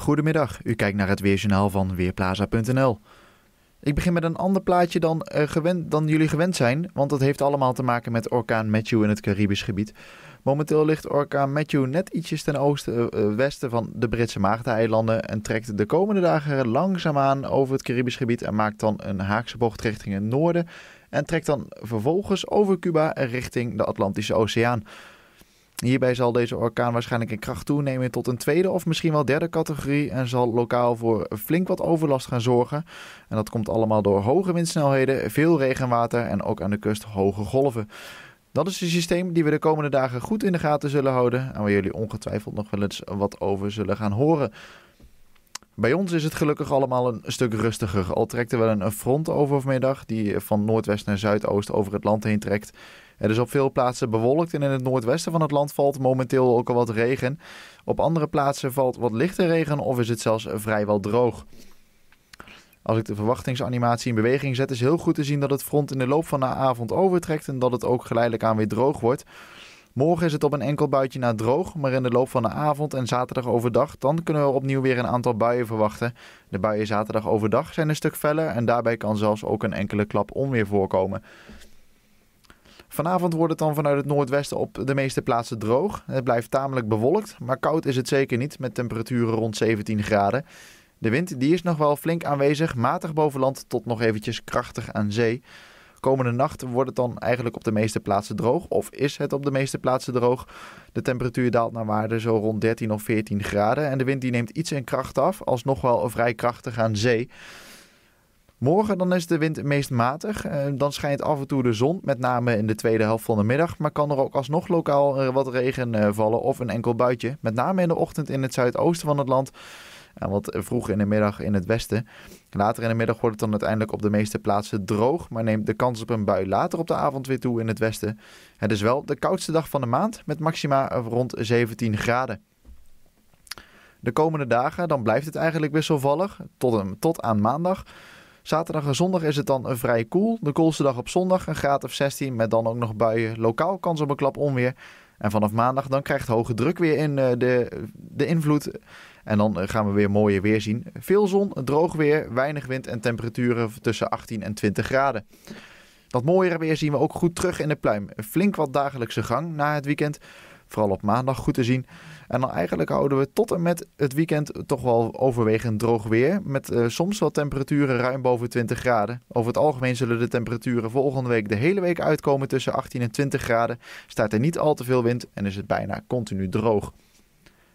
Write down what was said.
Goedemiddag, u kijkt naar het Weerjournaal van Weerplaza.nl. Ik begin met een ander plaatje dan, eh, gewend, dan jullie gewend zijn, want dat heeft allemaal te maken met orkaan Matthew in het Caribisch gebied. Momenteel ligt orkaan Matthew net ietsjes ten oosten, eh, eh, westen van de Britse Maagdeneilanden en trekt de komende dagen langzaamaan over het Caribisch gebied en maakt dan een haakse bocht richting het noorden en trekt dan vervolgens over Cuba richting de Atlantische Oceaan. Hierbij zal deze orkaan waarschijnlijk in kracht toenemen tot een tweede of misschien wel derde categorie en zal lokaal voor flink wat overlast gaan zorgen. En dat komt allemaal door hoge windsnelheden, veel regenwater en ook aan de kust hoge golven. Dat is een systeem die we de komende dagen goed in de gaten zullen houden en waar jullie ongetwijfeld nog wel eens wat over zullen gaan horen. Bij ons is het gelukkig allemaal een stuk rustiger. Al trekt er wel een front over vanmiddag, die van noordwest naar zuidoost over het land heen trekt. Het is op veel plaatsen bewolkt en in het noordwesten van het land valt momenteel ook al wat regen. Op andere plaatsen valt wat lichte regen of is het zelfs vrijwel droog. Als ik de verwachtingsanimatie in beweging zet, is heel goed te zien dat het front in de loop van de avond overtrekt en dat het ook geleidelijk aan weer droog wordt. Morgen is het op een enkel buitje na droog, maar in de loop van de avond en zaterdag overdag dan kunnen we opnieuw weer een aantal buien verwachten. De buien zaterdag overdag zijn een stuk feller en daarbij kan zelfs ook een enkele klap onweer voorkomen. Vanavond wordt het dan vanuit het noordwesten op de meeste plaatsen droog. Het blijft tamelijk bewolkt, maar koud is het zeker niet met temperaturen rond 17 graden. De wind die is nog wel flink aanwezig, matig boven land tot nog eventjes krachtig aan zee. Komende nacht wordt het dan eigenlijk op de meeste plaatsen droog. Of is het op de meeste plaatsen droog. De temperatuur daalt naar waarde zo rond 13 of 14 graden. En de wind die neemt iets in kracht af. Alsnog wel vrij krachtig aan zee. Morgen dan is de wind meest matig. Eh, dan schijnt af en toe de zon, met name in de tweede helft van de middag. Maar kan er ook alsnog lokaal eh, wat regen eh, vallen of een enkel buitje. Met name in de ochtend in het zuidoosten van het land. En nou, want vroeg in de middag in het westen. Later in de middag wordt het dan uiteindelijk op de meeste plaatsen droog. Maar neemt de kans op een bui later op de avond weer toe in het westen. Het is wel de koudste dag van de maand met maxima rond 17 graden. De komende dagen dan blijft het eigenlijk wisselvallig tot, tot aan maandag. Zaterdag en zondag is het dan vrij koel. De koolste dag op zondag een graad of 16 met dan ook nog buien. Lokaal kans op een klap onweer. En vanaf maandag dan krijgt hoge druk weer in eh, de, de invloed. En dan eh, gaan we weer mooier weer zien. Veel zon, droog weer, weinig wind en temperaturen tussen 18 en 20 graden. Dat mooiere weer zien we ook goed terug in de pluim. Flink wat dagelijkse gang na het weekend. Vooral op maandag goed te zien. En dan eigenlijk houden we tot en met het weekend toch wel overwegend droog weer. Met eh, soms wel temperaturen ruim boven 20 graden. Over het algemeen zullen de temperaturen volgende week de hele week uitkomen tussen 18 en 20 graden. Staat er niet al te veel wind en is het bijna continu droog.